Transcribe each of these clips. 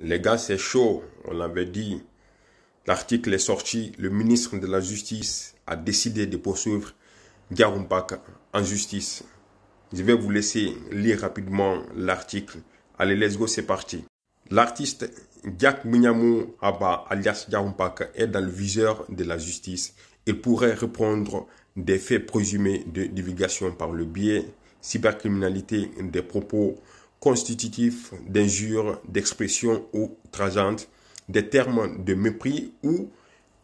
Les gars, c'est chaud, on avait dit. L'article est sorti, le ministre de la Justice a décidé de poursuivre Garumpak en justice. Je vais vous laisser lire rapidement l'article. Allez, let's go, c'est parti. L'artiste Jack Minyamu Abba, alias Garumpak est dans le viseur de la justice. Il pourrait reprendre des faits présumés de divulgation par le biais, cybercriminalité, des propos constitutifs d'injures, d'expressions outrageantes, des termes de mépris ou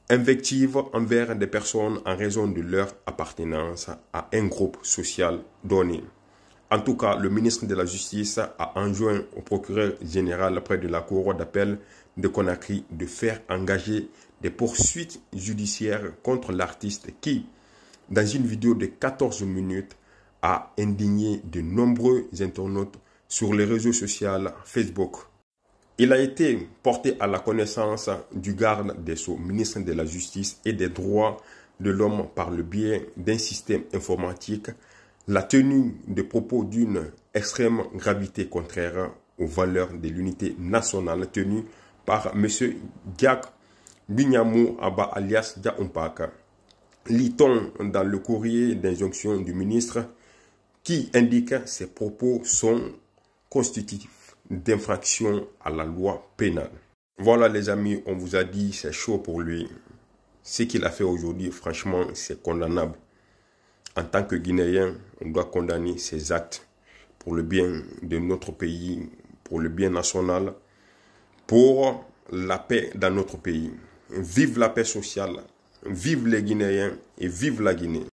invectives envers des personnes en raison de leur appartenance à un groupe social donné. En tout cas, le ministre de la Justice a enjoint au procureur général près de la Cour d'appel de Conakry de faire engager des poursuites judiciaires contre l'artiste qui, dans une vidéo de 14 minutes, a indigné de nombreux internautes sur les réseaux sociaux Facebook. Il a été porté à la connaissance du garde des Sceaux, ministre de la Justice et des Droits de l'Homme par le biais d'un système informatique la tenue de propos d'une extrême gravité contraire aux valeurs de l'unité nationale tenue par M. Diak Binyamou Abba alias Diaompaka. Lit-on dans le courrier d'injonction du ministre qui indique ces propos sont constitutif d'infraction à la loi pénale. Voilà les amis, on vous a dit c'est chaud pour lui. Ce qu'il a fait aujourd'hui, franchement, c'est condamnable. En tant que Guinéen, on doit condamner ses actes pour le bien de notre pays, pour le bien national, pour la paix dans notre pays. Vive la paix sociale, vive les Guinéens et vive la Guinée.